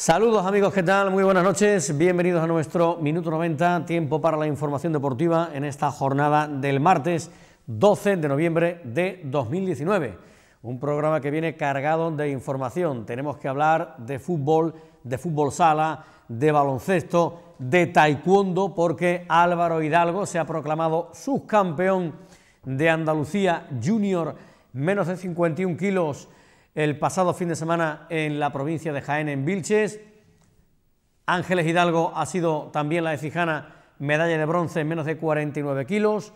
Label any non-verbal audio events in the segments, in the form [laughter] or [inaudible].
Saludos amigos, ¿qué tal? Muy buenas noches, bienvenidos a nuestro Minuto 90, tiempo para la información deportiva en esta jornada del martes 12 de noviembre de 2019. Un programa que viene cargado de información. Tenemos que hablar de fútbol, de fútbol sala, de baloncesto, de taekwondo, porque Álvaro Hidalgo se ha proclamado subcampeón de Andalucía Junior, menos de 51 kilos el pasado fin de semana en la provincia de Jaén, en Vilches. Ángeles Hidalgo ha sido también la de medalla de bronce en menos de 49 kilos.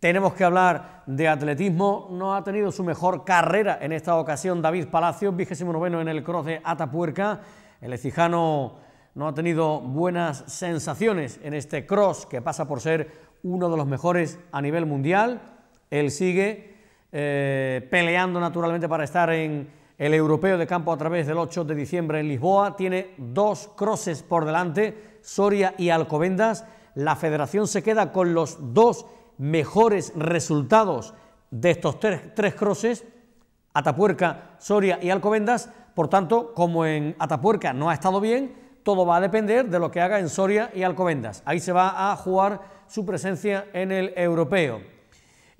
Tenemos que hablar de atletismo. No ha tenido su mejor carrera en esta ocasión David Palacios, vigésimo noveno en el cross de Atapuerca. El ecijano no ha tenido buenas sensaciones en este cross que pasa por ser uno de los mejores a nivel mundial. Él sigue eh, peleando naturalmente para estar en el europeo de campo a través del 8 de diciembre en Lisboa. Tiene dos crosses por delante, Soria y Alcobendas. La federación se queda con los dos mejores resultados de estos tres, tres crosses, Atapuerca, Soria y Alcobendas. Por tanto, como en Atapuerca no ha estado bien, todo va a depender de lo que haga en Soria y Alcobendas. Ahí se va a jugar su presencia en el europeo.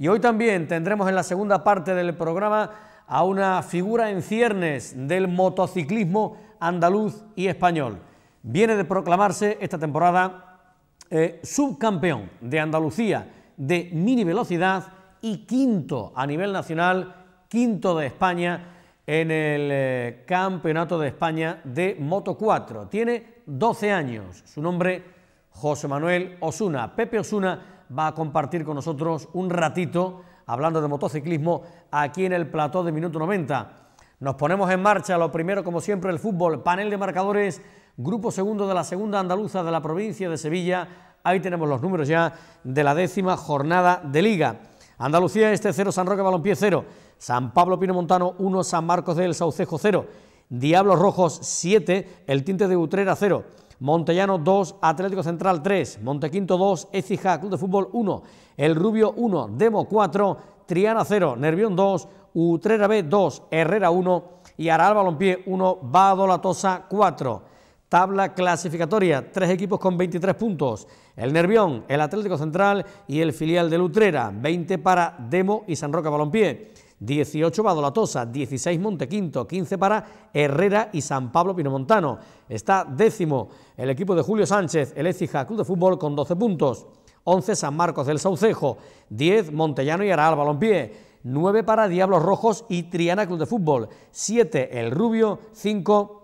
Y hoy también tendremos en la segunda parte del programa a una figura en ciernes del motociclismo andaluz y español. Viene de proclamarse esta temporada eh, subcampeón de Andalucía de mini velocidad y quinto a nivel nacional, quinto de España en el eh, Campeonato de España de Moto 4. Tiene 12 años. Su nombre, José Manuel Osuna. Pepe Osuna va a compartir con nosotros un ratito hablando de motociclismo aquí en el plató de Minuto 90. Nos ponemos en marcha, lo primero como siempre el fútbol, panel de marcadores, grupo segundo de la segunda andaluza de la provincia de Sevilla, ahí tenemos los números ya de la décima jornada de liga. Andalucía este 0, San Roque Balompié 0, San Pablo Pino Montano 1, San Marcos del Saucejo 0, Diablos Rojos 7, el Tinte de Utrera 0. Montellano 2, Atlético Central 3, Montequinto 2, Ecija Club de Fútbol 1, El Rubio 1, Demo 4, Triana 0, Nervión 2, Utrera B 2, Herrera 1 y Aral Balompié 1, Latosa 4. Tabla clasificatoria, tres equipos con 23 puntos, el Nervión, el Atlético Central y el filial de Utrera, 20 para Demo y San Roca Balompié. 18 Badolatosa, 16 Montequinto, 15 para Herrera y San Pablo Pinomontano. Está décimo el equipo de Julio Sánchez, el Ecija Club de Fútbol con 12 puntos, 11 San Marcos del Saucejo, 10 Montellano y Aral Balompié, 9 para Diablos Rojos y Triana Club de Fútbol, 7 el Rubio, 5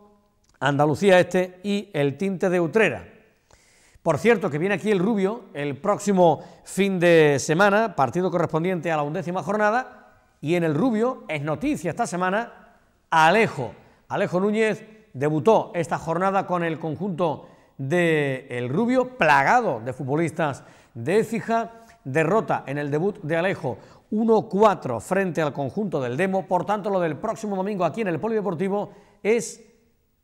Andalucía Este y el Tinte de Utrera. Por cierto, que viene aquí el Rubio el próximo fin de semana, partido correspondiente a la undécima jornada, y en el rubio es noticia esta semana Alejo. Alejo Núñez debutó esta jornada con el conjunto de El Rubio, plagado de futbolistas de Écija. Derrota en el debut de Alejo 1-4 frente al conjunto del Demo. Por tanto, lo del próximo domingo aquí en el Polideportivo es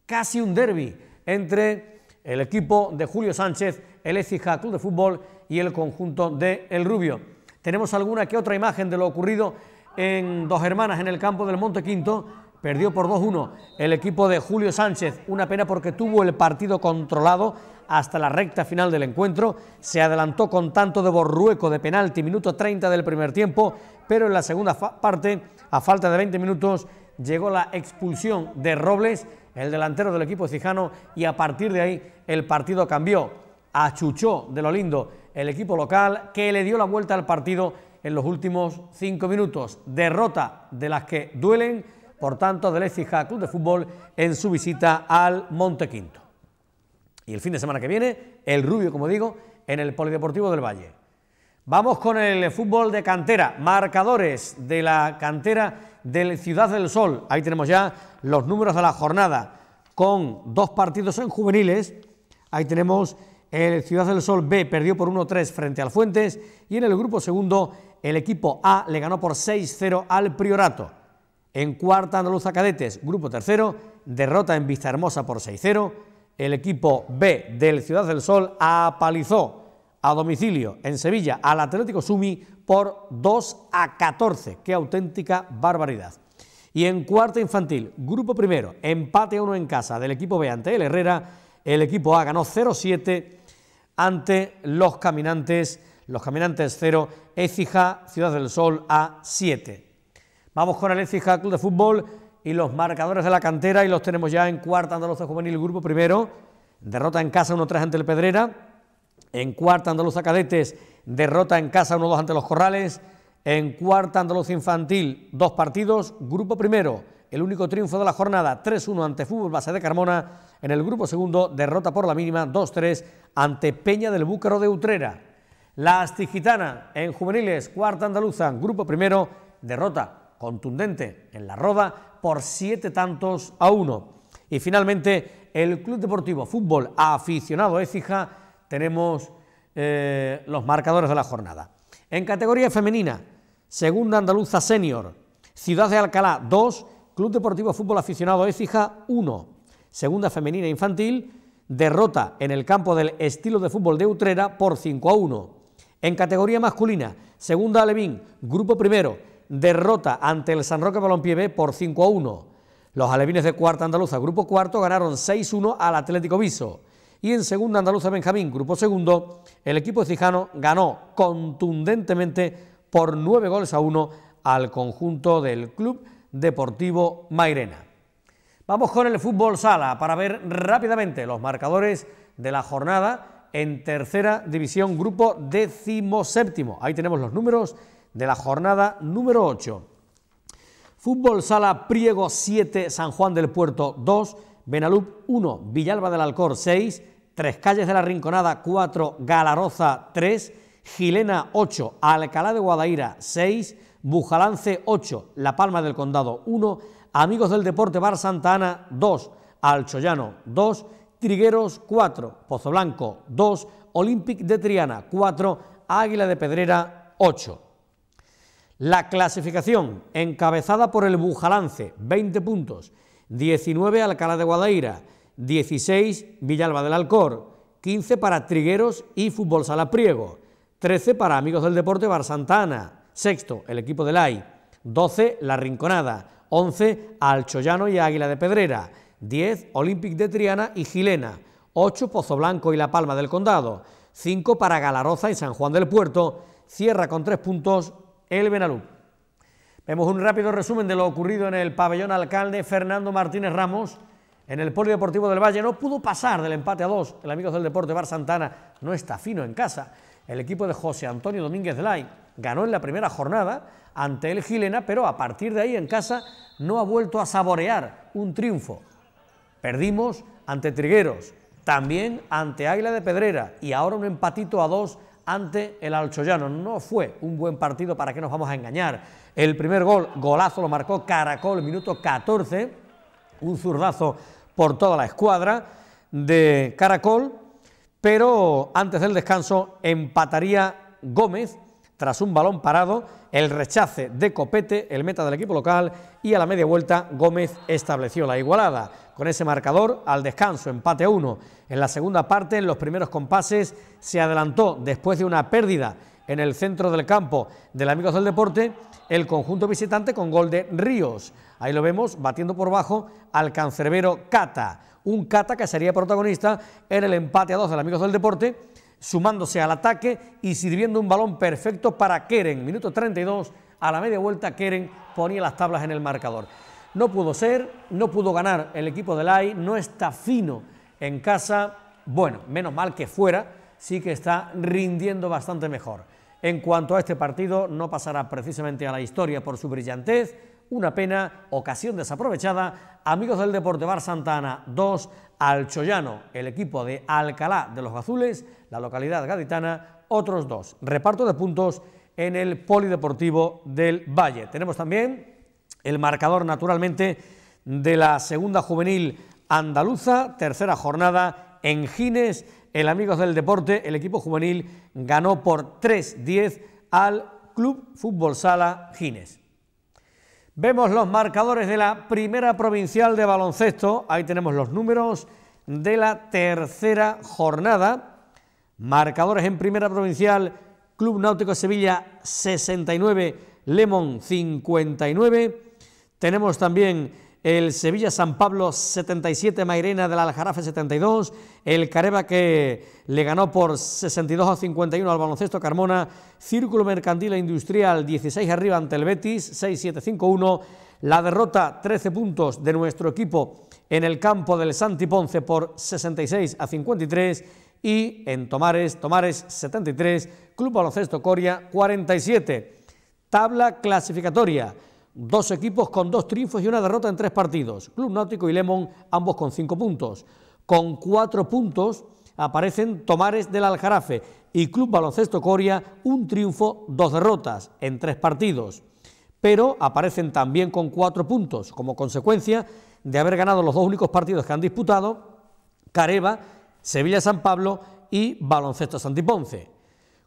casi un derby entre el equipo de Julio Sánchez, el Écija Club de Fútbol y el conjunto de El Rubio. Tenemos alguna que otra imagen de lo ocurrido en Dos Hermanas, en el campo del Monte Quinto, perdió por 2-1 el equipo de Julio Sánchez. Una pena porque tuvo el partido controlado hasta la recta final del encuentro. Se adelantó con tanto de Borrueco de penalti, minuto 30 del primer tiempo, pero en la segunda parte, a falta de 20 minutos, llegó la expulsión de Robles, el delantero del equipo cijano, y a partir de ahí el partido cambió. Achuchó de lo lindo el equipo local que le dio la vuelta al partido en los últimos cinco minutos. Derrota de las que duelen, por tanto, del Ecija Club de Fútbol en su visita al Montequinto. Y el fin de semana que viene, el Rubio, como digo, en el Polideportivo del Valle. Vamos con el fútbol de cantera, marcadores de la cantera del Ciudad del Sol. Ahí tenemos ya los números de la jornada, con dos partidos en juveniles. Ahí tenemos el Ciudad del Sol B perdió por 1-3 frente al Fuentes y en el grupo segundo el equipo A le ganó por 6-0 al Priorato. En cuarta Andaluza Cadetes, grupo tercero, derrota en Vistahermosa por 6-0. El equipo B del Ciudad del Sol apalizó a domicilio en Sevilla al Atlético Sumi por 2 a 14. ¡Qué auténtica barbaridad! Y en cuarta infantil, grupo primero, empate a uno en casa del equipo B ante el Herrera. El equipo A ganó 0-7 ante los caminantes los Caminantes 0, Écija, Ciudad del Sol a 7. Vamos con el Écija Club de Fútbol y los marcadores de la cantera y los tenemos ya en cuarta andaluza juvenil grupo primero. Derrota en casa 1-3 ante el Pedrera. En cuarta andaluza cadetes, derrota en casa 1-2 ante los Corrales. En cuarta andaluza infantil, dos partidos, grupo primero. El único triunfo de la jornada, 3-1 ante Fútbol Base de Carmona. En el grupo segundo, derrota por la mínima, 2-3 ante Peña del Búcaro de Utrera. La Astigitana en juveniles, cuarta andaluza, grupo primero, derrota contundente en la roda por siete tantos a uno. Y finalmente, el Club Deportivo Fútbol Aficionado Écija, tenemos eh, los marcadores de la jornada. En categoría femenina, segunda andaluza senior, Ciudad de Alcalá 2, Club Deportivo Fútbol Aficionado Écija 1. Segunda femenina infantil, derrota en el campo del estilo de fútbol de Utrera por 5 a 1. En categoría masculina, segunda Alevín, grupo primero, derrota ante el San Roque Balompié B por 5 a 1. Los alevines de cuarta andaluza, grupo cuarto, ganaron 6-1 al Atlético Viso. Y en segunda andaluza Benjamín, grupo segundo, el equipo cijano ganó contundentemente por 9 goles a 1 al conjunto del Club Deportivo Mairena. Vamos con el fútbol sala para ver rápidamente los marcadores de la jornada en tercera división, grupo decimoséptimo. Ahí tenemos los números de la jornada número 8. Fútbol Sala Priego 7, San Juan del Puerto 2, Benalup 1, Villalba del Alcor 6, Tres Calles de la Rinconada 4, Galaroza 3, Gilena 8, Alcalá de Guadaira 6, Bujalance 8, La Palma del Condado 1, Amigos del Deporte Bar Santa Ana 2, Alchoyano 2, Trigueros 4, Pozo Blanco 2, Olympic de Triana 4, Águila de Pedrera 8. La clasificación, encabezada por el Bujalance, 20 puntos, 19 Alcalá de Guadaira, 16 Villalba del Alcor, 15 para Trigueros y Fútbol Sala Priego, 13 para Amigos del Deporte Bar Ana, sexto el equipo del AI, 12 La Rinconada, 11 Alchollano y Águila de Pedrera, 10 Olympic de Triana y Gilena, 8 Pozo Blanco y La Palma del Condado, 5 para Galaroza y San Juan del Puerto, cierra con 3 puntos el Benalú. Vemos un rápido resumen de lo ocurrido en el pabellón alcalde Fernando Martínez Ramos. En el Polideportivo del Valle no pudo pasar del empate a 2. El Amigos del Deporte Bar Santana no está fino en casa. El equipo de José Antonio Domínguez Lai ganó en la primera jornada ante el Gilena, pero a partir de ahí en casa no ha vuelto a saborear un triunfo. Perdimos ante Trigueros, también ante Águila de Pedrera y ahora un empatito a dos ante el Alchollano. No fue un buen partido, ¿para qué nos vamos a engañar? El primer gol, golazo, lo marcó Caracol, minuto 14, un zurdazo por toda la escuadra de Caracol, pero antes del descanso empataría Gómez tras un balón parado, el rechace de Copete, el meta del equipo local, y a la media vuelta Gómez estableció la igualada. Con ese marcador, al descanso, empate uno. En la segunda parte, en los primeros compases, se adelantó después de una pérdida en el centro del campo del Amigos del Deporte, el conjunto visitante con gol de Ríos. Ahí lo vemos batiendo por bajo al cancerbero Cata, un Cata que sería protagonista en el empate a dos del Amigos del Deporte sumándose al ataque y sirviendo un balón perfecto para Keren. Minuto 32, a la media vuelta Keren ponía las tablas en el marcador. No pudo ser, no pudo ganar el equipo de Lai... no está fino en casa. Bueno, menos mal que fuera, sí que está rindiendo bastante mejor. En cuanto a este partido, no pasará precisamente a la historia por su brillantez. Una pena, ocasión desaprovechada. Amigos del Deporte Bar Santana 2, ...Al Chollano, el equipo de Alcalá de los Azules, la localidad gaditana, otros dos. Reparto de puntos en el Polideportivo del Valle. Tenemos también el marcador, naturalmente, de la segunda juvenil andaluza, tercera jornada en Gines. El Amigos del Deporte, el equipo juvenil, ganó por 3-10 al Club Fútbol Sala Gines. Vemos los marcadores de la primera provincial de baloncesto. Ahí tenemos los números de la tercera jornada. Marcadores en primera provincial, Club Náutico Sevilla 69, Lemon 59. Tenemos también el Sevilla San Pablo 77, Mairena del Aljarafe 72, el Careva que le ganó por 62 a 51 al baloncesto Carmona, Círculo Mercantil e Industrial 16 arriba ante el Betis 6751... la derrota 13 puntos de nuestro equipo en el campo del Santi Ponce por 66 a 53 y en Tomares, Tomares 73, Club Baloncesto Coria 47. Tabla clasificatoria. Dos equipos con dos triunfos y una derrota en tres partidos. Club Náutico y Lemon, ambos con cinco puntos. Con cuatro puntos aparecen Tomares del Aljarafe y Club Baloncesto Coria, un triunfo, dos derrotas en tres partidos. Pero aparecen también con cuatro puntos, como consecuencia de haber ganado los dos únicos partidos que han disputado, Careva Sevilla-San Pablo y Baloncesto-Santiponce.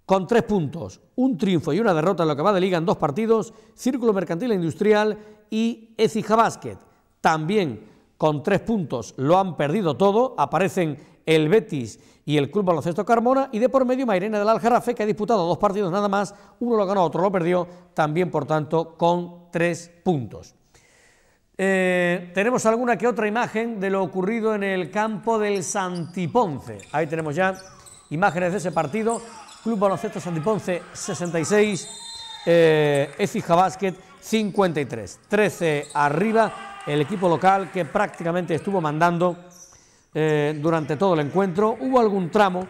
Con tres puntos, un triunfo y una derrota en lo que va de liga en dos partidos, Círculo Mercantil e Industrial y Ecija Basket. También con tres puntos lo han perdido todo, aparecen el Betis y el Club Baloncesto Carmona y de por medio Mairena del Aljarafe que ha disputado dos partidos nada más, uno lo ganó, otro lo perdió, también por tanto con tres puntos. Eh, tenemos alguna que otra imagen de lo ocurrido en el campo del Santiponce. Ahí tenemos ya imágenes de ese partido. Club Baloncesto Santiponce 66, eh, Ecija Basket 53. 13 arriba el equipo local que prácticamente estuvo mandando eh, durante todo el encuentro. Hubo algún tramo,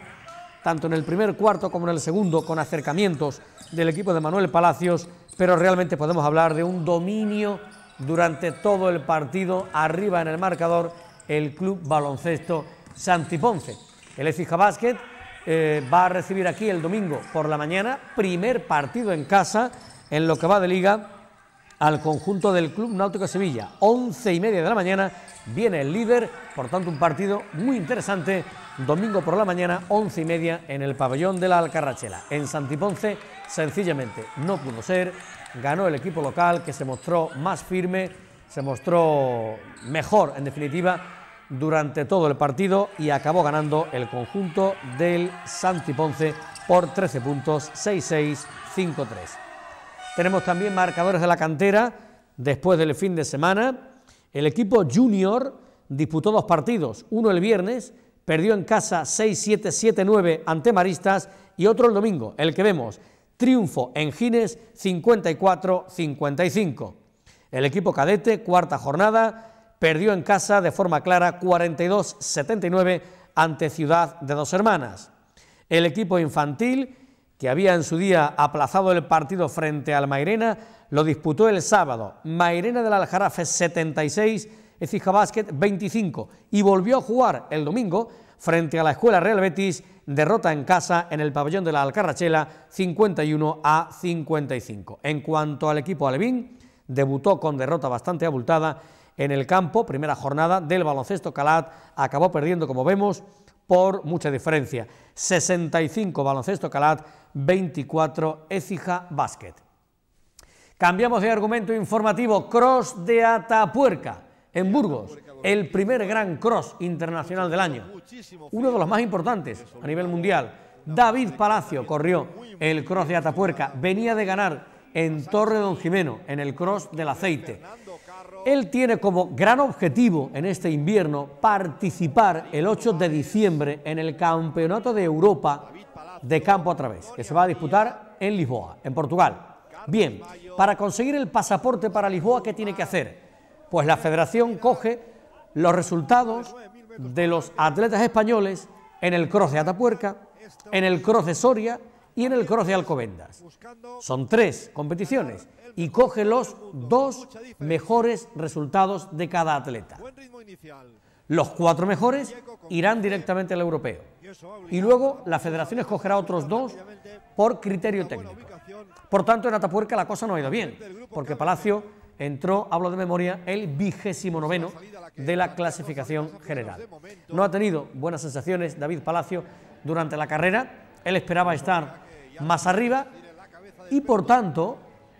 tanto en el primer cuarto como en el segundo, con acercamientos del equipo de Manuel Palacios, pero realmente podemos hablar de un dominio durante todo el partido arriba en el marcador el Club Baloncesto Santiponce. El Ecija Basket eh, va a recibir aquí el domingo por la mañana, primer partido en casa en lo que va de liga al conjunto del Club Náutico Sevilla. once y media de la mañana viene el líder, por tanto un partido muy interesante. Domingo por la mañana, 11 y media en el pabellón de la Alcarrachela. En Santiponce, sencillamente no pudo ser ganó el equipo local que se mostró más firme, se mostró mejor en definitiva durante todo el partido y acabó ganando el conjunto del Santi Ponce por 13 puntos 6-6-5-3. Tenemos también marcadores de la cantera después del fin de semana. El equipo junior disputó dos partidos, uno el viernes, perdió en casa 6-7-7-9 ante Maristas y otro el domingo, el que vemos, Triunfo en Gines 54-55. El equipo cadete, cuarta jornada, perdió en casa de forma clara 42-79 ante Ciudad de Dos Hermanas. El equipo infantil, que había en su día aplazado el partido frente al Mairena, lo disputó el sábado. Mairena del Aljarafe 76, Ecija Basket 25 y volvió a jugar el domingo frente a la Escuela Real Betis, derrota en casa en el pabellón de la Alcarrachela 51 a 55. En cuanto al equipo alevín, debutó con derrota bastante abultada en el campo, primera jornada del baloncesto Calat, acabó perdiendo, como vemos, por mucha diferencia. 65 baloncesto Calat, 24 Écija Basket. Cambiamos de argumento informativo, Cross de Atapuerca, en Burgos el primer gran cross internacional del año, uno de los más importantes a nivel mundial. David Palacio corrió el cross de Atapuerca, venía de ganar en Torre Don Jimeno, en el cross del aceite. Él tiene como gran objetivo en este invierno participar el 8 de diciembre en el Campeonato de Europa de campo a través, que se va a disputar en Lisboa, en Portugal. Bien, para conseguir el pasaporte para Lisboa, ¿qué tiene que hacer? Pues la federación coge los resultados de los atletas españoles en el cross de Atapuerca, en el cross de Soria y en el cross de Alcobendas. Son tres competiciones y coge los dos mejores resultados de cada atleta. Los cuatro mejores irán directamente al europeo. Y luego la federación escogerá otros dos por criterio técnico. Por tanto, en Atapuerca la cosa no ha ido bien, porque Palacio entró, hablo de memoria, el vigésimo noveno de la clasificación general. No ha tenido buenas sensaciones David Palacio durante la carrera, él esperaba estar más arriba y por tanto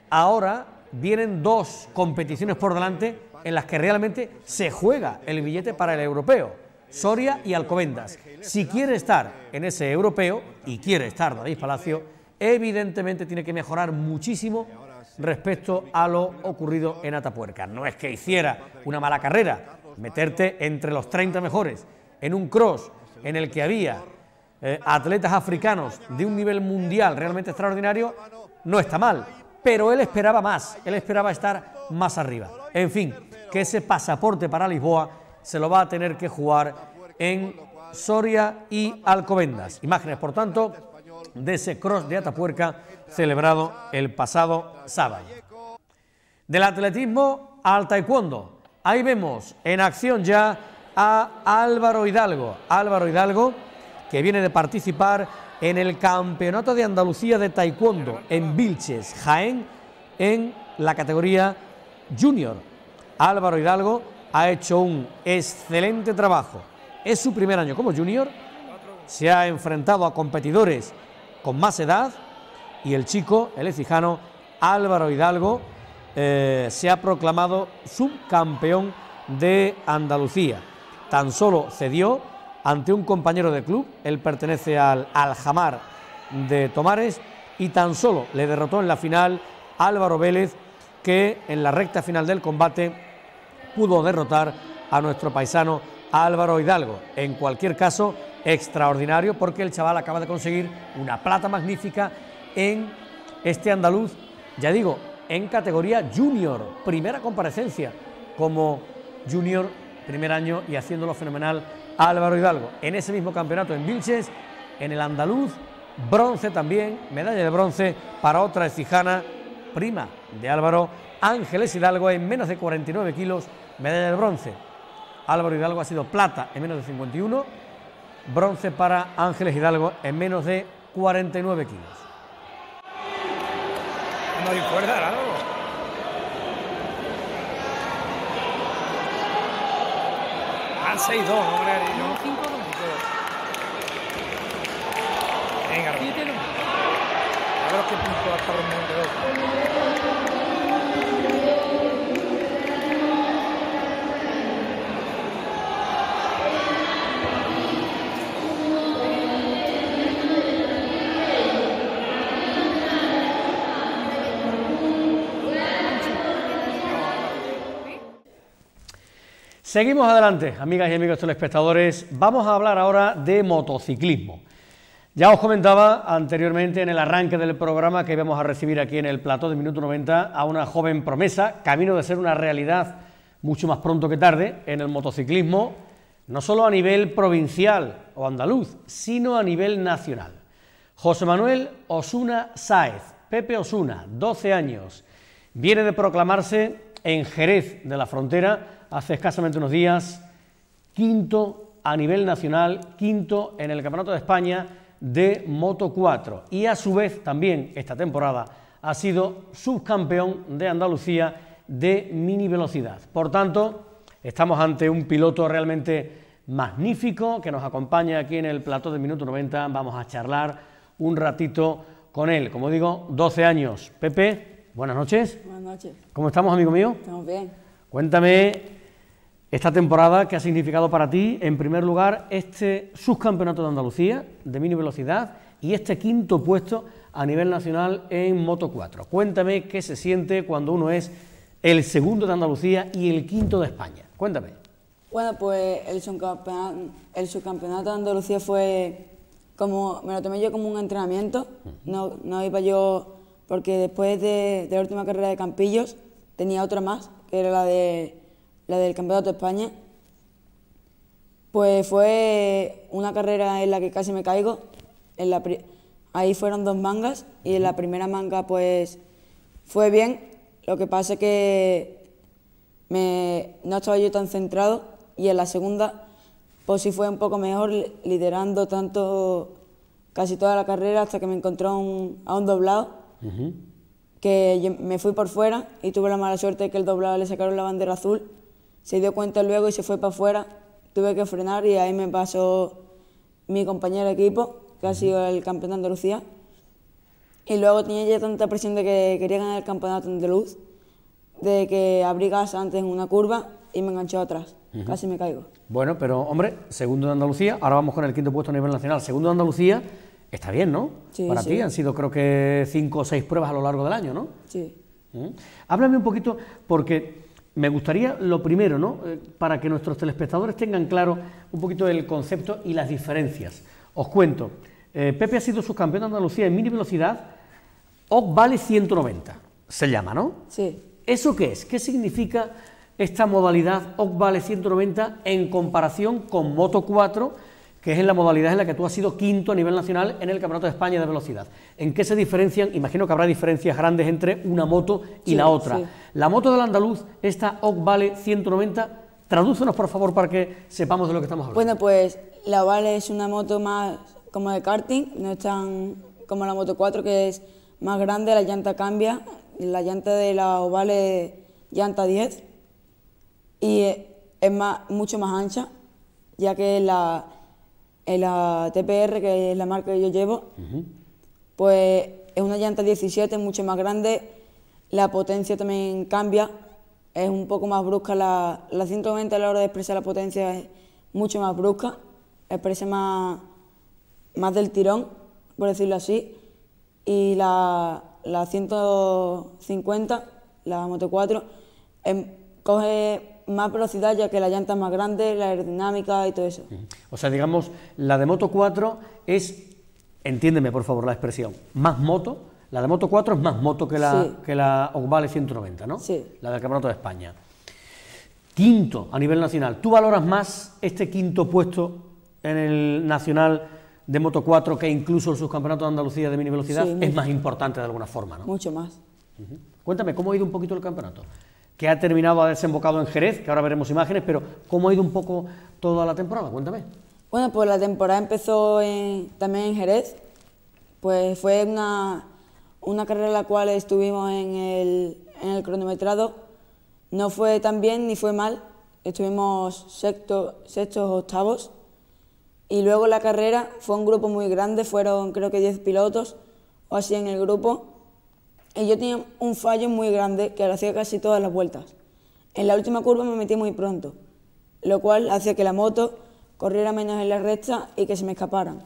ahora vienen dos competiciones por delante en las que realmente se juega el billete para el europeo. Soria y Alcobendas. Si quiere estar en ese europeo, y quiere estar David Palacio, evidentemente tiene que mejorar muchísimo respecto a lo ocurrido en Atapuerca. No es que hiciera una mala carrera, meterte entre los 30 mejores en un cross en el que había eh, atletas africanos de un nivel mundial realmente extraordinario, no está mal, pero él esperaba más, él esperaba estar más arriba. En fin, que ese pasaporte para Lisboa se lo va a tener que jugar en Soria y Alcobendas. Imágenes, por tanto, ...de ese Cross de Atapuerca celebrado el pasado sábado. Del atletismo al taekwondo. Ahí vemos en acción ya a Álvaro Hidalgo. Álvaro Hidalgo que viene de participar en el Campeonato de Andalucía de Taekwondo en Vilches, Jaén, en la categoría junior. Álvaro Hidalgo ha hecho un excelente trabajo. Es su primer año como junior. Se ha enfrentado a competidores con más edad, y el chico, el ecijano Álvaro Hidalgo, eh, se ha proclamado subcampeón de Andalucía. Tan solo cedió ante un compañero de club, él pertenece al Aljamar de Tomares, y tan solo le derrotó en la final Álvaro Vélez, que en la recta final del combate pudo derrotar a nuestro paisano Álvaro Hidalgo. En cualquier caso, extraordinario porque el chaval acaba de conseguir una plata magnífica en este andaluz, ya digo, en categoría junior, primera comparecencia como junior, primer año y haciéndolo fenomenal Álvaro Hidalgo. En ese mismo campeonato en Vilches, en el andaluz, bronce también, medalla de bronce para otra estijana, prima de Álvaro, Ángeles Hidalgo en menos de 49 kilos, medalla de bronce. Álvaro Hidalgo ha sido plata en menos de 51 Bronce para Ángeles Hidalgo en menos de 49 kilos. No recuerda ¿no? Al 6-2, hombre. No. Venga, A ver qué punto va a estar hoy. Seguimos adelante, amigas y amigos telespectadores. Vamos a hablar ahora de motociclismo. Ya os comentaba anteriormente en el arranque del programa que íbamos a recibir aquí en el plató de Minuto 90 a una joven promesa, camino de ser una realidad mucho más pronto que tarde en el motociclismo, no solo a nivel provincial o andaluz, sino a nivel nacional. José Manuel Osuna Sáez, Pepe Osuna, 12 años, viene de proclamarse en Jerez de la Frontera hace escasamente unos días, quinto a nivel nacional, quinto en el Campeonato de España de Moto 4 y a su vez también esta temporada ha sido subcampeón de Andalucía de mini velocidad. Por tanto, estamos ante un piloto realmente magnífico que nos acompaña aquí en el plató de minuto 90. Vamos a charlar un ratito con él. Como digo, 12 años. Pepe, buenas noches. Buenas noches. ¿Cómo estamos, amigo mío? Estamos bien. Cuéntame esta temporada, que ha significado para ti? En primer lugar, este subcampeonato de Andalucía de mini velocidad y este quinto puesto a nivel nacional en Moto 4. Cuéntame qué se siente cuando uno es el segundo de Andalucía y el quinto de España. Cuéntame. Bueno, pues el subcampeonato, de Andalucía fue como, me lo tomé yo como un entrenamiento, no, iba yo, porque después de la última carrera de Campillos tenía otra más, que era la de la del Campeonato de España, pues fue una carrera en la que casi me caigo. En la ahí fueron dos mangas y en la primera manga pues fue bien. Lo que pasa es que me, no estaba yo tan centrado y en la segunda pues sí fue un poco mejor liderando tanto casi toda la carrera hasta que me encontró un, a un doblado que me fui por fuera y tuve la mala suerte de que el doblado le sacaron la bandera azul se dio cuenta luego y se fue para afuera. Tuve que frenar y ahí me pasó mi compañero de equipo, que ha sido el campeón de Andalucía. Y luego tenía ya tanta presión de que quería ganar el campeonato de andaluz, de que abrí gas antes en una curva y me enganchó atrás. Casi me caigo. Bueno, pero hombre, segundo de Andalucía, ahora vamos con el quinto puesto a nivel nacional. Segundo de Andalucía, está bien, ¿no? Sí, Para ti han sido creo que cinco o seis pruebas a lo largo del año, ¿no? Sí. ¿Mm? Háblame un poquito, porque me gustaría lo primero, ¿no? Eh, para que nuestros telespectadores tengan claro un poquito el concepto y las diferencias. Os cuento, eh, Pepe ha sido subcampeón de Andalucía en mini velocidad, OC Vale 190, se llama, ¿no? Sí. ¿Eso qué es? ¿Qué significa esta modalidad OC Vale 190 en comparación con Moto 4? que es en la modalidad en la que tú has sido quinto a nivel nacional en el Campeonato de España de velocidad. ¿En qué se diferencian? Imagino que habrá diferencias grandes entre una moto y la otra. La moto del andaluz, esta Ocvale 190, tradúcenos por favor para que sepamos de lo que estamos hablando. Bueno, pues la Vale es una moto más como de karting, no es tan como la Moto 4 que es más grande, la llanta cambia, la llanta de la Ovale llanta 10 y es mucho más ancha, ya que la, en la TPR, que es la marca que yo llevo, pues es una llanta 17, mucho más grande, la potencia también cambia, es un poco más brusca, la, la 120 a la hora de expresar la potencia es mucho más brusca, expresa más, más del tirón, por decirlo así, y la, 150, la Moto 4, em, coge más velocidad ya que la llanta es más grande, la aerodinámica y todo eso. O sea, digamos, la de Moto 4 es, entiéndeme por favor la expresión, más moto. La de Moto 4 es más moto que la, que la 190, ¿no? Sí. La del Campeonato de España. Quinto a nivel nacional. ¿Tú valoras más este quinto puesto en el nacional de Moto 4 que incluso el subcampeonato de Andalucía de mini velocidad? es más importante de alguna forma, ¿no? Mucho más. Cuéntame, ¿cómo ha ido un poquito el campeonato? que ha terminado, ha desembocado en Jerez, que ahora veremos imágenes, pero ¿cómo ha ido un poco toda la temporada? Cuéntame. Bueno, pues la temporada empezó también en Jerez, pues fue una, carrera en la cual estuvimos en el, cronometrado, no fue tan bien ni fue mal, estuvimos sexto, sextos, octavos, y luego la carrera fue un grupo muy grande, fueron creo que 10 pilotos o así en el grupo, yo tenía un fallo muy grande que hacía casi todas las vueltas. En la última curva me metí muy pronto, lo cual hacía que la moto corriera menos en la recta y que se me escaparan.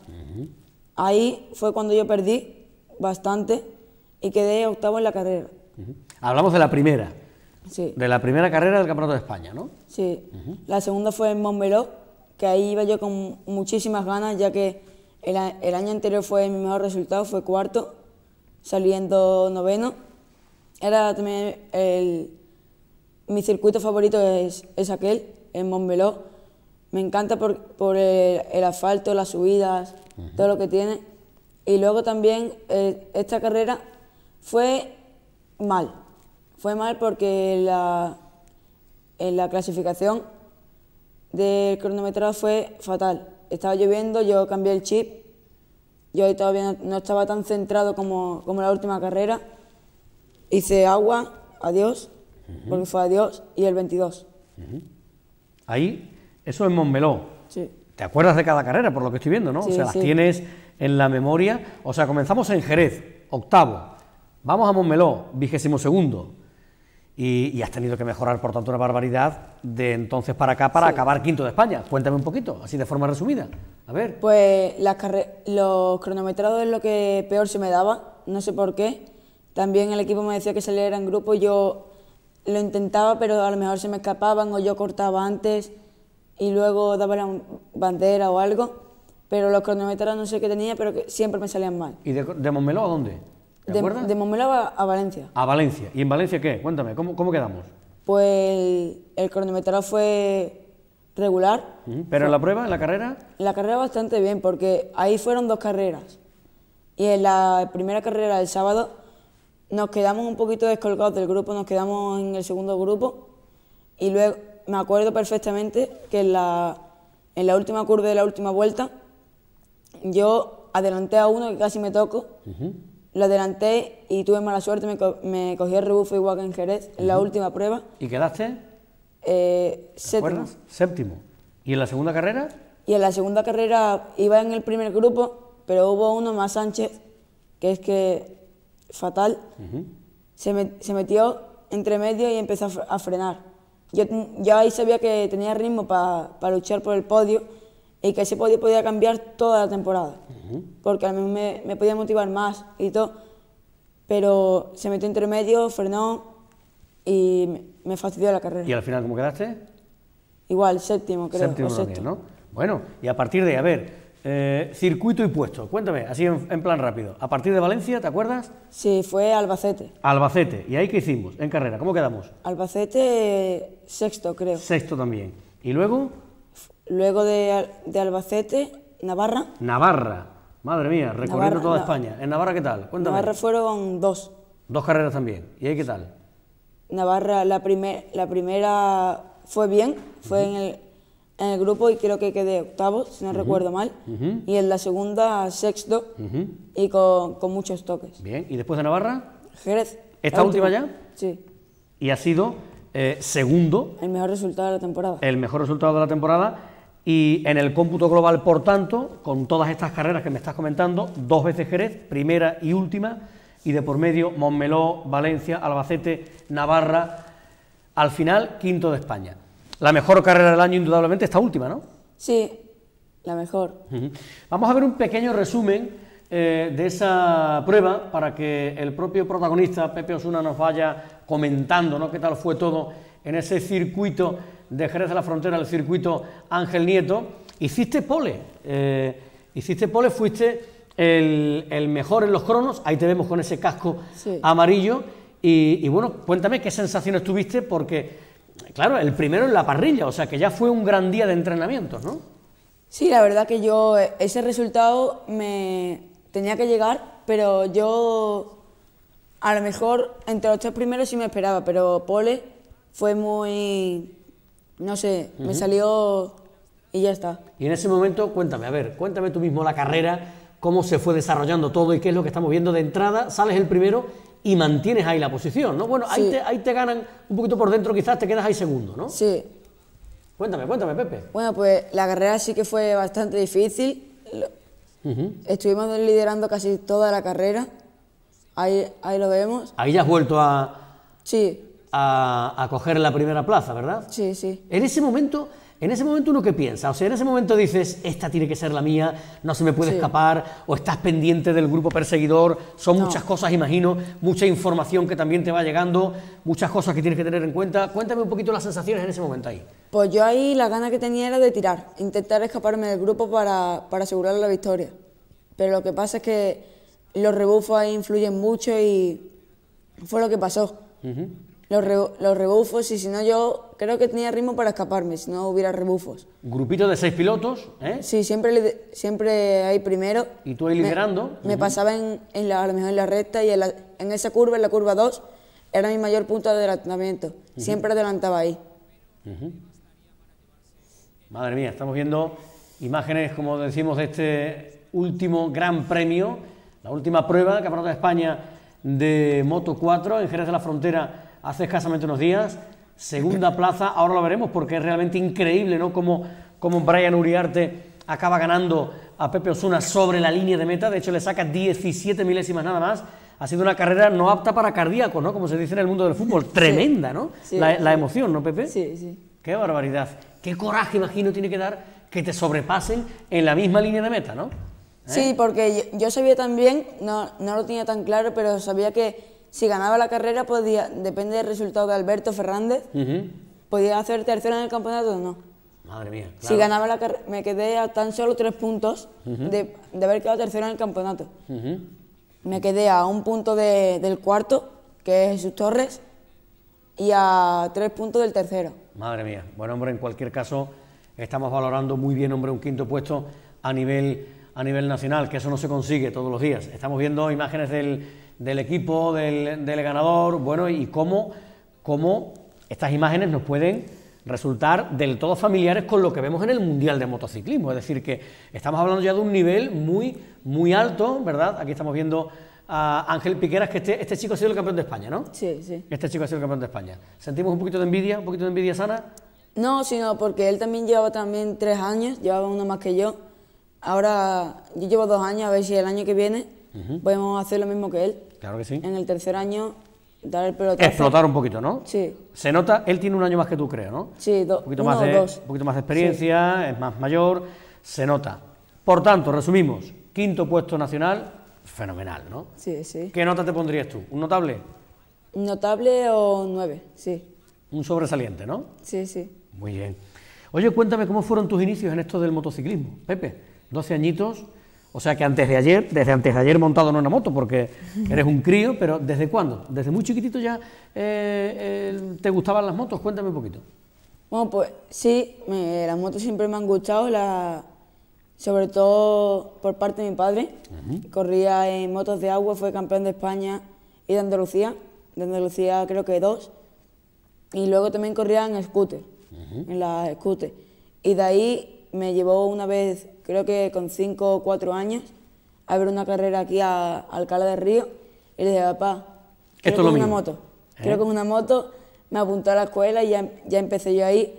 Ahí fue cuando yo perdí bastante y quedé octavo en la carrera. Hablamos de la primera. Sí. De la primera carrera del Campeonato de España, ¿no? Sí. La segunda fue en Montmeló, que ahí iba yo con muchísimas ganas, ya que el año anterior fue mi mejor resultado, fue cuarto saliendo noveno. Era el, mi circuito favorito es, aquel, en Montmeló. Me encanta por, por el, asfalto, las subidas, todo lo que tiene. Y luego también eh, esta carrera fue mal. Fue mal porque la, en la clasificación del cronometrado fue fatal. Estaba lloviendo, yo cambié el chip yo ahí todavía no, estaba tan centrado como, la última carrera. Hice agua, adiós, uh porque fue adiós, y el 22. Ahí, eso es Montmeló. Sí. Te acuerdas de cada carrera, por lo que estoy viendo, ¿no? o sea, las tienes en la memoria. O sea, comenzamos en Jerez, octavo. Vamos a Montmeló, vigésimo segundo y, has tenido que mejorar, por tanto, una barbaridad de entonces para acá para acabar quinto de España. Cuéntame un poquito, así de forma resumida. A ver. Pues los cronometrados es lo que peor se me daba, no sé por qué. También el equipo me decía que saliera en grupo, yo lo intentaba, pero a lo mejor se me escapaban o yo cortaba antes y luego daba la bandera o algo. Pero los cronometrados no sé qué tenía, pero siempre me salían mal. ¿Y de, de Montmeló a dónde? ¿De, de, a Valencia. A Valencia. ¿Y en Valencia qué? Cuéntame, ¿cómo, cómo quedamos? Pues el cronometrado fue regular. Mm, ¿Pero en la prueba, en la carrera? En la carrera bastante bien, porque ahí fueron dos carreras. Y en la primera carrera del sábado nos quedamos un poquito descolgados del grupo, nos quedamos en el segundo grupo. Y luego me acuerdo perfectamente que en la, en la última curva de la última vuelta yo adelanté a uno que casi me toco. Lo adelanté y tuve mala suerte, me, cogí el rebufo igual que en Jerez, en la última prueba. ¿Y quedaste? Eh, séptimo. Séptimo. ¿Y en la segunda carrera? Y en la segunda carrera iba en el primer grupo, pero hubo uno más Sánchez, que es que fatal, se, metió entre medio y empezó a, frenar. Yo, yo, ahí sabía que tenía ritmo para luchar por el podio, y que se podía podía cambiar toda la temporada, porque a mí me, me, podía motivar más y todo, pero se metió entre medio, frenó y me fastidió la carrera. ¿Y al final cómo quedaste? Igual, séptimo, creo. Séptimo, ¿no? Bueno, y a partir de a ver, eh, circuito y puesto, cuéntame, así en, en, plan rápido. ¿A partir de Valencia, te acuerdas? Sí, fue Albacete. Albacete, ¿y ahí qué hicimos en carrera? ¿Cómo quedamos? Albacete, sexto, creo. Sexto también. ¿Y luego? Luego de, Albacete, Navarra. Navarra. Madre mía, recorriendo toda España. ¿En Navarra qué tal? Cuéntame. Navarra fueron dos. Dos carreras también. ¿Y ahí qué tal? Navarra, la, primer, la primera fue bien, fue en, el, grupo y creo que quedé octavo, si no recuerdo mal. Y en la segunda, sexto y con, muchos toques. Bien, ¿y después de Navarra? Jerez. ¿Esta última, ya? Sí. ¿Y ha sido eh, segundo? El mejor resultado de la temporada. El mejor resultado de la temporada y en el cómputo global, por tanto, con todas estas carreras que me estás comentando, dos veces Jerez, primera y última, y de por medio Montmeló, Valencia, Albacete, Navarra, al final quinto de España. La mejor carrera del año, indudablemente, esta última, ¿no? Sí, la mejor. Vamos a ver un pequeño resumen eh, de esa prueba para que el propio protagonista, Pepe Osuna, nos vaya comentando ¿no? qué tal fue todo en ese circuito de Jerez de la Frontera, del circuito Ángel Nieto, hiciste pole. Eh, hiciste pole, fuiste el, mejor en los cronos, ahí te vemos con ese casco amarillo. Y, bueno, cuéntame qué sensaciones tuviste, porque, claro, el primero en la parrilla, o sea que ya fue un gran día de entrenamiento, ¿no? Sí, la verdad que yo, eh, ese resultado me tenía que llegar, pero yo, a lo mejor, entre los tres primeros sí me esperaba, pero pole fue muy no sé, me salió y ya está. Y en ese momento, cuéntame, a ver, cuéntame tú mismo la carrera, cómo se fue desarrollando todo y qué es lo que estamos viendo de entrada. Sales el primero y mantienes ahí la posición, ¿no? Bueno, ahí, te, ganan un poquito por dentro, quizás te quedas ahí segundo, ¿no? Sí. Cuéntame, cuéntame, Pepe. Bueno, pues la carrera sí que fue bastante difícil. Estuvimos liderando casi toda la carrera. Ahí, ahí lo vemos. Ahí ya has vuelto a... Sí a, coger la primera plaza, ¿verdad? Sí, sí. En ese momento, en ese momento uno qué piensa, o sea, en ese momento dices, esta tiene que ser la mía, no se me puede escapar, o estás pendiente del grupo perseguidor, son muchas cosas, imagino, mucha información que también te va llegando, muchas cosas que tienes que tener en cuenta. Cuéntame un poquito las sensaciones en ese momento ahí. Pues yo ahí la gana que tenía era de tirar, intentar escaparme del grupo para, asegurar la victoria. Pero lo que pasa es que los rebufos ahí influyen mucho y fue lo que pasó. Los, rebufos, y si no, yo creo que tenía ritmo para escaparme, si no hubiera rebufos. Grupito de seis pilotos, ¿eh? Sí, siempre, siempre ahí primero. ¿Y tú ahí liderando? Me, pasaba en, la, a lo mejor en la recta y en, esa curva, en la curva 2, era mi mayor punto de adelantamiento. Siempre adelantaba ahí. Madre mía, estamos viendo imágenes, como decimos, de este último gran premio, la última prueba que Campeonato de España de Moto 4 en Jerez de la Frontera hace escasamente unos días. Segunda plaza, ahora lo veremos porque es realmente increíble, ¿no? Como, Brian Uriarte acaba ganando a Pepe Osuna sobre la línea de meta. De hecho, le saca 17 milésimas nada más. Ha sido una carrera no apta para cardíacos, ¿no? Como se dice en el mundo del fútbol. Tremenda, ¿no? la, emoción, ¿no, Pepe? Sí, sí. Qué barbaridad. Qué coraje, imagino, tiene que dar que te sobrepasen en la misma línea de meta, ¿no? Sí, ¿Eh? porque yo, yo, sabía también, no, no lo tenía tan claro, pero sabía que si ganaba la carrera, podía, depende del resultado de Alberto Fernández, podía hacer tercero en el campeonato o no. Madre mía. Claro. Si ganaba la carrera, me quedé a tan solo tres puntos de, haber quedado tercero en el campeonato. Me quedé a un punto del cuarto, que es Jesús Torres, y a tres puntos del tercero. Madre mía. Bueno, hombre, en cualquier caso, estamos valorando muy bien, hombre, un quinto puesto a nivel, a nivel nacional, que eso no se consigue todos los días. Estamos viendo imágenes del del equipo, del, ganador, bueno, y cómo, cómo estas imágenes nos pueden resultar del todo familiares con lo que vemos en el Mundial de Motociclismo. Es decir, que estamos hablando ya de un nivel muy, muy alto, ¿verdad? Aquí estamos viendo a Ángel Piqueras, que este, este, chico ha sido el campeón de España, ¿no? Sí, sí. Este chico ha sido el campeón de España. ¿Sentimos un poquito de envidia, un poquito de envidia sana? No, sino porque él también llevaba también tres años, llevaba uno más que yo. Ahora yo llevo dos años, a ver si el año que viene podemos hacer lo mismo que él. Claro que sí. En el tercer año, dar el pelotazo. Explotar un poquito, ¿no? Sí. Se nota, él tiene un año más que tú, creo, ¿no? Sí, un poquito más de, dos. Un poquito más de experiencia, es más mayor, se nota. Por tanto, resumimos, quinto puesto nacional, fenomenal, ¿no? Sí, sí. ¿Qué nota te pondrías tú? ¿Un notable? Notable o nueve, sí. Un sobresaliente, ¿no? Sí, sí. Muy bien. Oye, cuéntame cómo fueron tus inicios en esto del motociclismo, Pepe. 12 añitos, o sea que antes de ayer, desde antes de ayer montado en una moto, porque eres un crío, pero ¿desde cuándo? ¿Desde muy chiquitito ya eh, eh, te gustaban las motos? Cuéntame un poquito. Bueno, pues sí, las motos siempre me han gustado, sobre todo por parte de mi padre. Corría en motos de agua, fue campeón de España y de Andalucía, de Andalucía creo que dos. Y luego también corría en scooter, en las scooter. Y de ahí me llevó una vez creo que con 5 o 4 años, ...haber una carrera aquí a, Alcalá de Río y le dije, papá, ...creo con una moto. ...creo ¿eh? que con una moto, me apuntó a la escuela y ya, empecé yo ahí.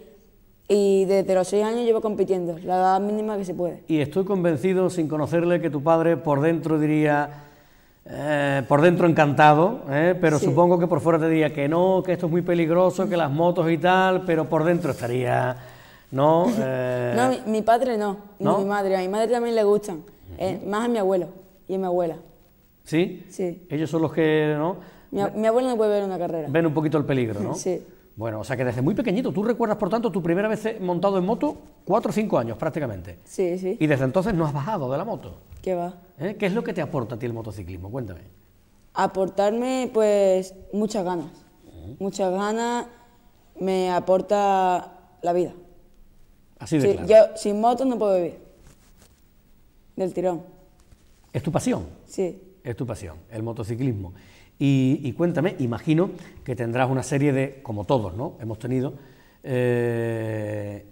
Y desde los seis años llevo compitiendo, la edad mínima que se puede. Y estoy convencido, sin conocerle, que tu padre por dentro diría, eh, por dentro encantado, ¿eh? pero supongo que por fuera te diría que no, que esto es muy peligroso, que las motos y tal, pero por dentro estaría no, eh, no mi, padre no, ni mi madre. A mi madre también le gustan. Eh, más a mi abuelo y a mi abuela. ¿Sí? Sí. Ellos son los que, ¿no? Mi, abuelo no puede ver una carrera. Ven un poquito el peligro, ¿no? sí. Bueno, o sea que desde muy pequeñito, tú recuerdas, por tanto, tu primera vez eh, montado en moto, cuatro, o cinco años prácticamente. Sí, sí. Y desde entonces no has bajado de la moto. ¿Qué va? ¿Qué es lo que te aporta a ti el motociclismo? Cuéntame. Aportarme, pues, muchas ganas. Muchas ganas me aporta la vida. Así de claro. Yo sin moto no puedo vivir. Del tirón. ¿Es tu pasión? Sí. Es tu pasión, el motociclismo. Y, cuéntame, imagino que tendrás una serie de, como todos, ¿no? Hemos tenido eh,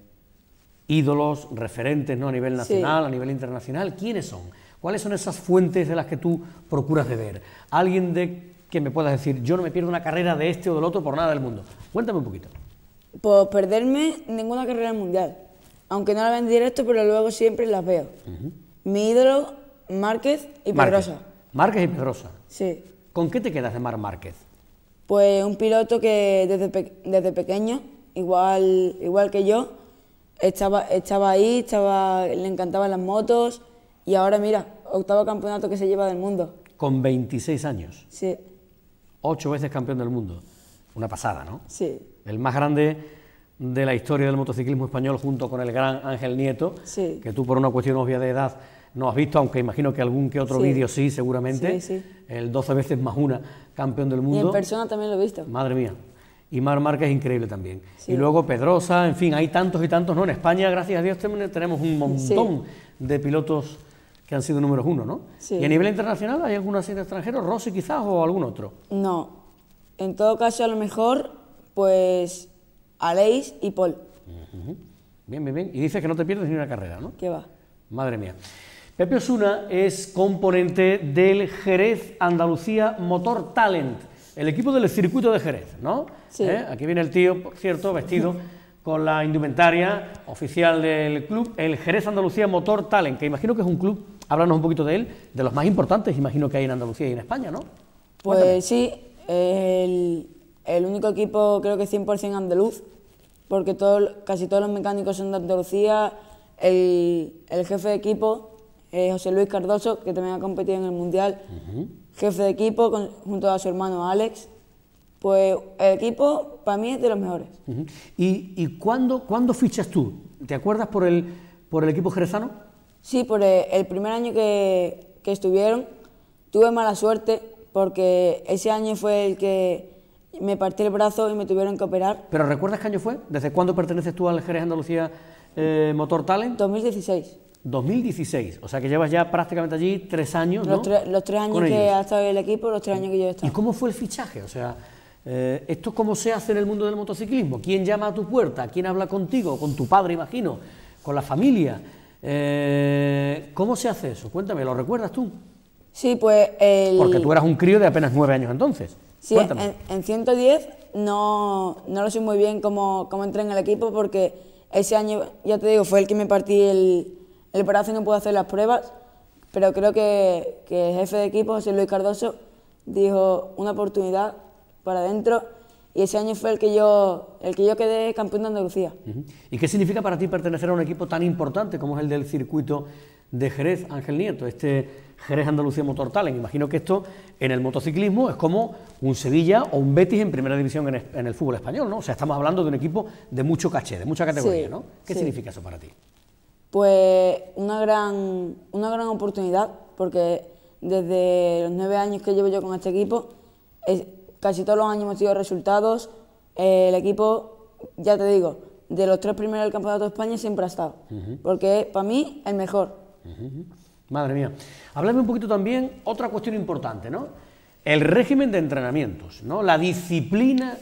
ídolos, referentes, ¿no? A nivel nacional, a nivel internacional. ¿Quiénes son? ¿Cuáles son esas fuentes de las que tú procuras beber? Alguien de que me puedas decir, yo no me pierdo una carrera de este o del otro por nada del mundo. Cuéntame un poquito. Por perderme ninguna carrera mundial aunque no la ven directo, pero luego siempre las veo. Mi ídolo, Márquez y Pedrosa. Márquez. y Pedrosa. Sí. ¿Con qué te quedas de Mar Márquez? Pues un piloto que desde, desde pequeño, igual, igual que yo, estaba, estaba ahí, le encantaban las motos y ahora mira, octavo campeonato que se lleva del mundo. Con 26 años. Sí. Ocho veces campeón del mundo. Una pasada, ¿no? Sí. El más grande de la historia del motociclismo español junto con el gran Ángel Nieto, que tú por una cuestión obvia de edad no has visto, aunque imagino que algún que otro vídeo sí, seguramente. el 12 veces más una campeón del mundo. Y en persona también lo he visto. Madre mía. Y Mar es increíble también. Y luego Pedrosa, en fin, hay tantos y tantos, ¿no? En España, gracias a Dios, tenemos un montón de pilotos que han sido números uno, ¿no? ¿Y a nivel internacional hay algún asiento extranjero? ¿Rossi quizás o algún otro? No. En todo caso, a lo mejor, pues Aleix y Paul. Bien, bien, bien. Y dices que no te pierdes ni una carrera, ¿no? ¿Qué va? Madre mía. Pepe Osuna es componente del Jerez Andalucía Motor Talent, el equipo del circuito de Jerez, ¿no? Sí. ¿Eh? Aquí viene el tío, por cierto, vestido [laughs] con la indumentaria oficial del club, el Jerez Andalucía Motor Talent, que imagino que es un club, háblanos un poquito de él, de los más importantes, imagino que hay en Andalucía y en España, ¿no? Pues sí, el, el único equipo creo que 100% andaluz, porque casi todos los mecánicos son de Andalucía, el, jefe de equipo, es José Luis Cardoso, que también ha competido en el Mundial, jefe de equipo junto a su hermano Alex. Pues el equipo para mí es de los mejores. ¿Y, cuándo, fichas tú? ¿Te acuerdas por el, equipo jerezano? Sí, por el, primer año que estuvieron tuve mala suerte porque ese año fue el que me partí el brazo y me tuvieron que operar. ¿Pero recuerdas qué año fue? ¿Desde cuándo perteneces tú al Jerez Andalucía eh, Motor Talent? 2016. 2016, o sea que llevas ya prácticamente allí tres años. Los, ¿no? los tres años que ha estado el equipo, los tres años que yo he estado. ¿Y cómo fue el fichaje? O sea, esto eh, ¿esto cómo se hace en el mundo del motociclismo? ¿Quién llama a tu puerta? ¿Quién habla contigo? ¿Con tu padre, imagino? ¿Con la familia? Eh, ¿Cómo se hace eso? Cuéntame, ¿lo recuerdas tú? Sí, pues. Porque tú eras un crío de apenas nueve años entonces. Sí, en, 110 no, lo sé muy bien cómo, entré en el equipo porque ese año, ya te digo, fue el que me partí el, brazo y no pude hacer las pruebas, pero creo que, que el jefe de equipo, José Luis Cardoso, dijo una oportunidad para adentro y ese año fue el que yo, el que yo quedé campeón de Andalucía. ¿Y qué significa para ti pertenecer a un equipo tan importante como es el del circuito de Jerez Ángel Nieto, este Jerez Andalucía Motor Talent. Imagino que esto en el motociclismo es como un Sevilla o un Betis en primera división en, el fútbol español, ¿no? O sea, estamos hablando de un equipo de mucho caché, de mucha categoría, ¿no? ¿Qué significa eso para ti? Pues una gran, una gran oportunidad, porque desde los nueve años que llevo yo con este equipo, casi todos los años hemos tenido resultados. el equipo, ya te digo, de los tres primeros del Campeonato de España siempre ha estado, porque para mí el mejor Madre mía. Háblame un poquito también, otra cuestión importante, ¿no? El régimen de entrenamientos, ¿no? La disciplina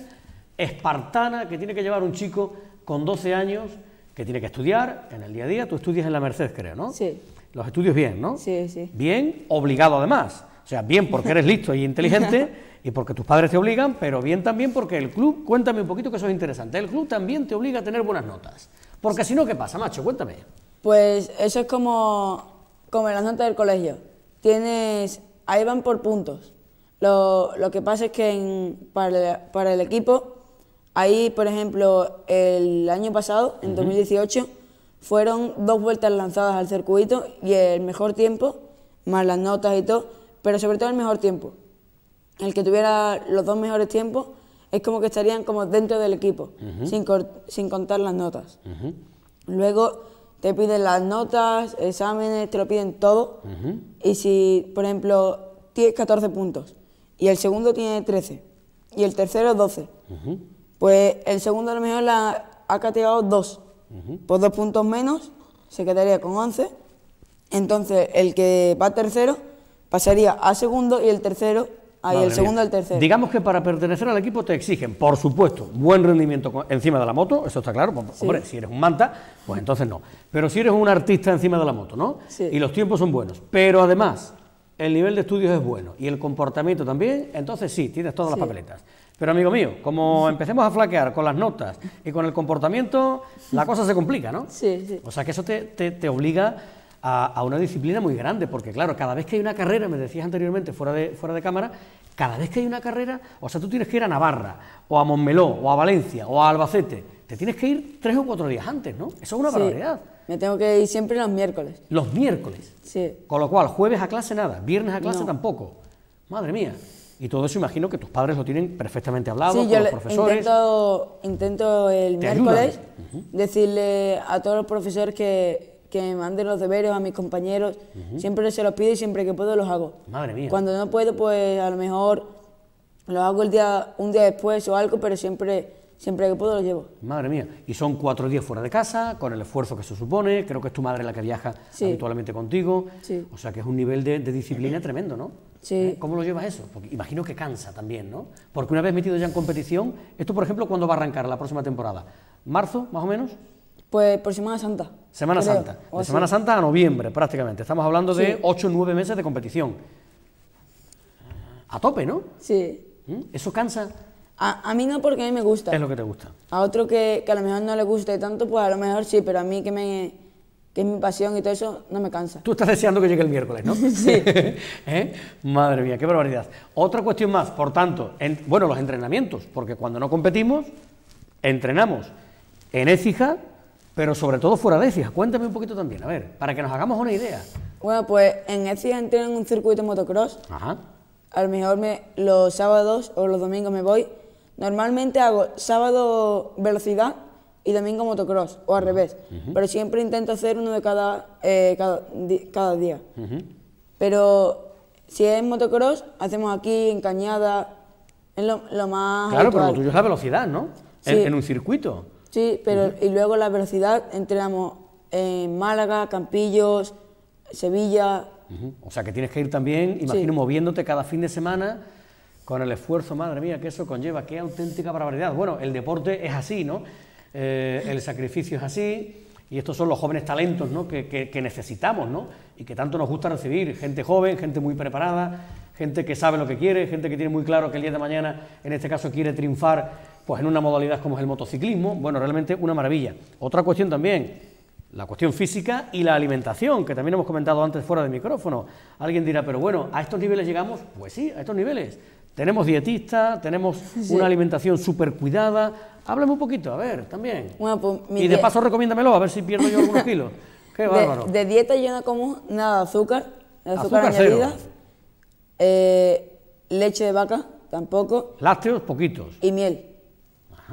espartana que tiene que llevar un chico con 12 años que tiene que estudiar en el día a día. Tú estudias en la Merced, creo, ¿no? Sí. Los estudios bien, ¿no? Sí, sí. Bien, obligado además. O sea, bien porque eres listo y inteligente y porque tus padres te obligan, pero bien también porque el club, cuéntame un poquito que eso es interesante, el club también te obliga a tener buenas notas. Porque si no, ¿qué pasa, macho? Cuéntame. Pues eso es como, como en las notas del colegio. Tienes, ahí van por puntos. Lo, que pasa es que para, el, equipo, ahí, por ejemplo, el año pasado, en 2018, fueron dos vueltas lanzadas al circuito y el mejor tiempo, más las notas y todo, pero sobre todo el mejor tiempo. El que tuviera los dos mejores tiempos es como que estarían como dentro del equipo, sin, contar las notas. Luego te piden las notas, exámenes, te lo piden todo. Y si, por ejemplo, tienes 14 puntos y el segundo tiene 13 y el tercero 12, pues el segundo a lo mejor la ha cateado 2. por pues dos puntos menos, se quedaría con 11. Entonces el que va tercero pasaría a segundo y el tercero Ahí, el segundo el tercero. Digamos que para pertenecer al equipo te exigen, por supuesto, buen rendimiento encima de la moto, eso está claro. Pues, hombre, si eres un manta, pues entonces no. Pero si eres un artista encima de la moto, ¿no? Sí. Y los tiempos son buenos. Pero además, el nivel de estudios es bueno y el comportamiento también, entonces sí, tienes todas las papeletas. Pero amigo mío, como empecemos a flaquear con las notas y con el comportamiento, la [laughs] cosa se complica, ¿no? Sí, sí. O sea que eso te, te obliga a, una disciplina muy grande, porque claro, cada vez que hay una carrera, me decías anteriormente fuera de, fuera de cámara, cada vez que hay una carrera, o sea, tú tienes que ir a Navarra, o a Montmeló, o a Valencia, o a Albacete, te tienes que ir tres o cuatro días antes, ¿no? Eso es una sí, Me tengo que ir siempre los miércoles. Los miércoles. Sí. Con lo cual, jueves a clase nada, viernes a clase tampoco. Madre mía. Y todo eso imagino que tus padres lo tienen perfectamente hablado con los profesores. Intento, intento el miércoles decirle a todos los profesores que que me manden los deberes a mis compañeros. Siempre se los pido y siempre que puedo los hago. Madre mía. Cuando no puedo, pues a lo mejor los hago el día, un día después o algo, pero siempre, siempre que puedo los llevo. Madre mía. Y son cuatro días fuera de casa, con el esfuerzo que se supone. Creo que es tu madre la que viaja habitualmente contigo. O sea que es un nivel de, de disciplina tremendo, ¿no? Sí. ¿Eh? ¿Cómo lo llevas eso? Porque imagino que cansa también, ¿no? Porque una vez metido ya en competición, esto por ejemplo, ¿cuándo va a arrancar la próxima temporada? ¿Marzo, más o menos? Pues por Semana Santa. Semana Santa. De oh, Semana Santa a noviembre, prácticamente. Estamos hablando de 8 o 9 meses de competición. A tope, ¿no? Sí. ¿Mm? ¿Eso cansa? A, mí no, porque a mí me gusta. Es lo que te gusta. A otro que, a lo mejor no le guste tanto, pues a lo mejor sí, pero a mí que, me, es mi pasión y todo eso, no me cansa. Tú estás deseando que llegue el miércoles, ¿no? [laughs] sí. [laughs] ¿Eh? Madre mía, qué barbaridad. Otra cuestión más, por tanto, bueno, los entrenamientos, porque cuando no competimos, entrenamos. En Écija pero sobre todo fuera de ECIA. Cuéntame un poquito también, a ver, para que nos hagamos una idea. Bueno, pues en ECIA tienen en un circuito de motocross. Ajá. A lo mejor me, los sábados o los domingos me voy. Normalmente hago sábado velocidad y domingo motocross, o al revés. Pero siempre intento hacer uno de cada, eh, cada, día. Pero si es motocross, hacemos aquí, en Cañada, es lo, más. Claro, pero lo tuyo es la velocidad, ¿no? en un circuito. Sí, pero y luego la velocidad entramos en Málaga, Campillos, Sevilla. O sea que tienes que ir también, imagino, moviéndote cada fin de semana con el esfuerzo, madre mía, que eso conlleva, qué auténtica barbaridad. Bueno, el deporte es así, ¿no? Eh, el sacrificio es así. Y estos son los jóvenes talentos ¿no? que, que, que, necesitamos ¿no? y que tanto nos gusta recibir. Gente joven, gente muy preparada, gente que sabe lo que quiere, gente que tiene muy claro que el día de mañana, en este caso, quiere triunfar pues en una modalidad como es el motociclismo, bueno, realmente una maravilla. Otra cuestión también, la cuestión física y la alimentación, que también hemos comentado antes fuera de micrófono. Alguien dirá, pero bueno, ¿a estos niveles llegamos? Pues sí, a estos niveles. Tenemos dietistas, tenemos una alimentación súper cuidada. Háblame un poquito, a ver, también. Pues, y de paso recomiéndamelo, a ver si pierdo yo algunos kilos. [laughs] Qué bárbaro. De, dieta yo no como nada de azúcar, azúcar, añadida. Eh, leche de vaca, tampoco. Lácteos, poquitos. Y miel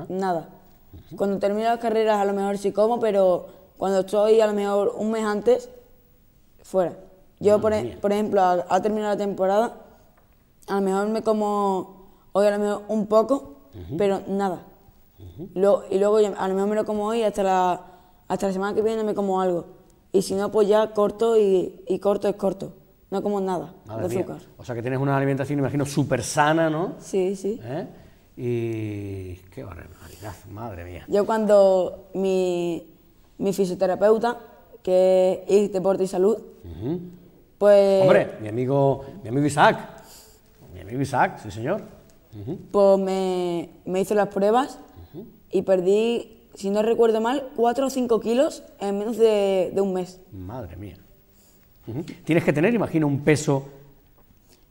nada. Cuando termino las carreras a lo mejor sí como, pero cuando estoy a lo mejor un mes antes, fuera. Yo, e-, por, ejemplo, ha terminar la temporada, a lo mejor me como hoy a lo mejor un poco, pero nada. lo y luego a lo mejor me lo como hoy hasta la, hasta la semana que viene me como algo. Y si no, pues ya corto y, corto es corto. No como nada de azúcar. O sea que tienes una alimentación, imagino, súper sana, ¿no? Sí, sí. ¿Eh? Y qué barbaridad, madre mía. Yo cuando mi, fisioterapeuta, que es Deporte y Salud, pues... Hombre, mi amigo, mi Isaac, mi amigo Isaac, sí señor. Pues me, me, hizo las pruebas y perdí, si no recuerdo mal, 4 o 5 kilos en menos de, un mes. Madre mía. Tienes que tener, imagino, un peso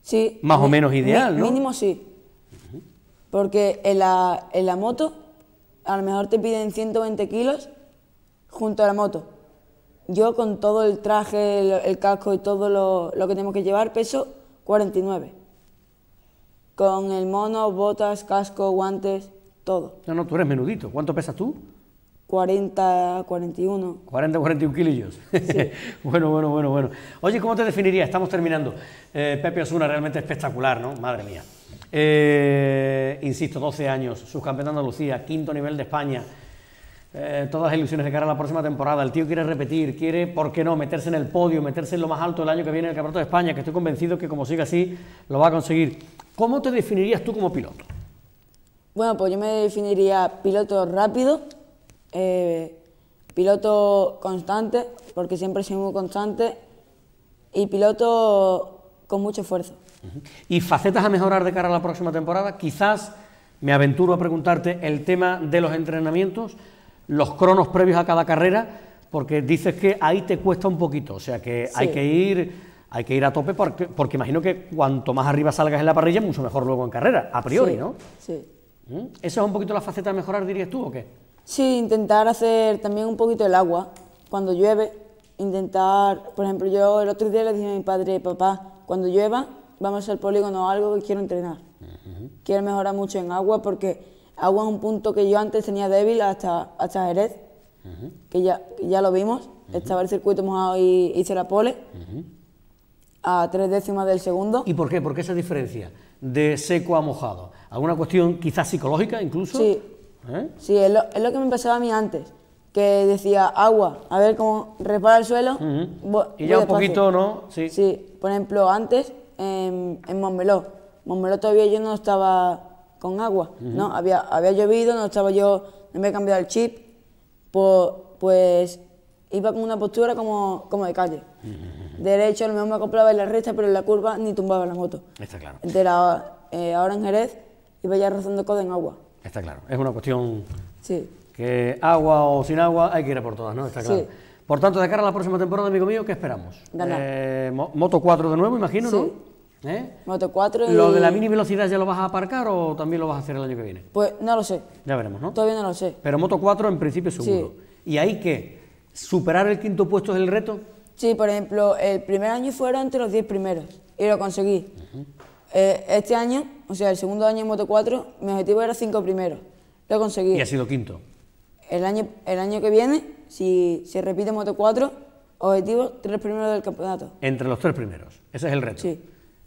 sí, más o menos ideal, ¿no? Mínimo sí. Porque en la, moto a lo mejor te piden 120 kilos junto a la moto. Yo con todo el traje, el, casco y todo lo, que tenemos que llevar peso 49. Con el mono, botas, casco, guantes, todo. No, no, tú eres menudito. ¿Cuánto pesas tú? 40, 41. 40, 41 kilillos. Sí. [laughs] bueno, bueno, bueno, bueno. Oye, ¿cómo te definiría? Estamos terminando. Eh, Pepe Osuna, realmente espectacular, ¿no? Madre mía. Eh, insisto, 12 años, subcampeón de Andalucía, quinto nivel de España. Eh, todas las ilusiones de cara a la próxima temporada. El tío quiere repetir, quiere, ¿por qué no?, meterse en el podio, meterse en lo más alto el año que viene en el Campeonato de España, que estoy convencido que como siga así lo va a conseguir. ¿Cómo te definirías tú como piloto? Bueno, pues yo me definiría piloto rápido, eh, piloto constante, porque siempre soy muy constante, y piloto con mucho esfuerzo. Y facetas a mejorar de cara a la próxima temporada, quizás me aventuro a preguntarte el tema de los entrenamientos, los cronos previos a cada carrera, porque dices que ahí te cuesta un poquito, o sea que hay que ir hay que ir a tope porque, porque, imagino que cuanto más arriba salgas en la parrilla, mucho mejor luego en carrera, a priori, ¿no? Sí. ¿Mm? ¿Esa es un poquito la faceta a mejorar, dirías tú, o qué? Sí, intentar hacer también un poquito el agua cuando llueve. Intentar, por ejemplo, yo el otro día le dije a mi padre, papá, cuando llueva, vamos al polígono algo que quiero entrenar. Quiero mejorar mucho en agua porque agua es un punto que yo antes tenía débil hasta, hasta Jerez, que ya, ya lo vimos. Estaba el circuito mojado y hice la pole a tres décimas del segundo. ¿Y por qué? ¿Por qué esa diferencia de seco a mojado? ¿Alguna cuestión quizás psicológica incluso? Sí, ¿Eh? sí es, lo, es, lo, que me pasaba a mí antes. Que decía agua, a ver cómo repara el suelo. Y ya un poquito, ¿no? Sí. Sí, por ejemplo, antes en, en Montmeló. Montmeló todavía yo no estaba con agua, ¿no? Había, había llovido, no estaba yo, no me había cambiado el chip, pues, iba con una postura como, como de calle. Derecho, lo mejor me acoplaba en la recta, pero en la curva ni tumbaba la moto. Está claro. Eh, ahora en Jerez iba ya rozando codo en agua. Está claro, es una cuestión que agua o sin agua hay que ir a por todas, ¿no? Está claro. Por tanto, de cara a la próxima temporada, amigo mío, ¿qué esperamos? Ganar. Eh, moto 4 de nuevo, imagino, sí. Moto ¿Eh? 4 ¿Lo de la mini velocidad ya lo vas a aparcar o también lo vas a hacer el año que viene? Pues no lo sé. Ya veremos, ¿no? Todavía no lo sé. Pero Moto 4 en principio seguro. ¿Y hay que superar el quinto puesto es el reto? Sí, por ejemplo, el primer año fue entre los 10 primeros y lo conseguí. Eh, este año, o sea, el segundo año en Moto 4, mi objetivo era 5 primeros. Lo conseguí. ¿Y ha sido quinto? El año, el año que viene, si se repite Moto 4, objetivo 3 primeros del campeonato. Entre los 3 primeros, ese es el reto. Sí.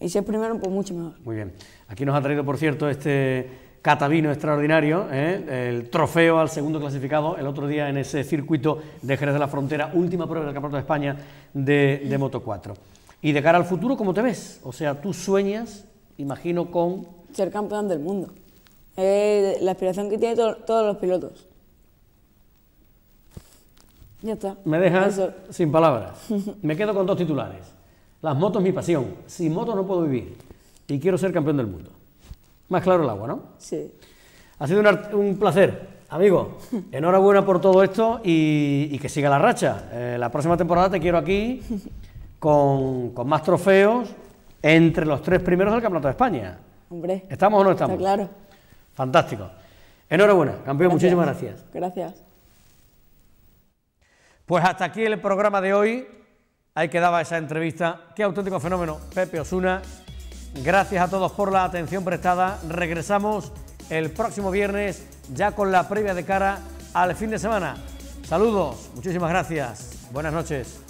Y si es primero, pues mucho mejor. Muy bien. Aquí nos ha traído, por cierto, este catavino extraordinario, ¿eh? el trofeo al segundo clasificado el otro día en ese circuito de Jerez de la Frontera, última prueba del Campeonato de España de, Moto 4. Y de cara al futuro, ¿cómo te ves? O sea, tú sueñas, imagino, con... Ser campeón del mundo. Es la aspiración que tienen todos los pilotos. Ya está. Me dejas sin palabras. [laughs] Me quedo con dos titulares. Las motos es mi pasión. Sin moto no puedo vivir. Y quiero ser campeón del mundo. Más claro el agua, ¿no? Sí. Ha sido un, placer. Amigo, [laughs] enhorabuena por todo esto y, que siga la racha. Eh, la próxima temporada te quiero aquí con, más trofeos entre los tres primeros del Campeonato de España. Hombre. ¿Estamos o no estamos? claro. Fantástico. Enhorabuena, campeón. Muchísimas gracias. Gracias. Pues hasta aquí el programa de hoy. Ahí quedaba esa entrevista. Qué auténtico fenómeno, Pepe Osuna. Gracias a todos por la atención prestada. Regresamos el próximo viernes ya con la previa de cara al fin de semana. Saludos, muchísimas gracias. Buenas noches.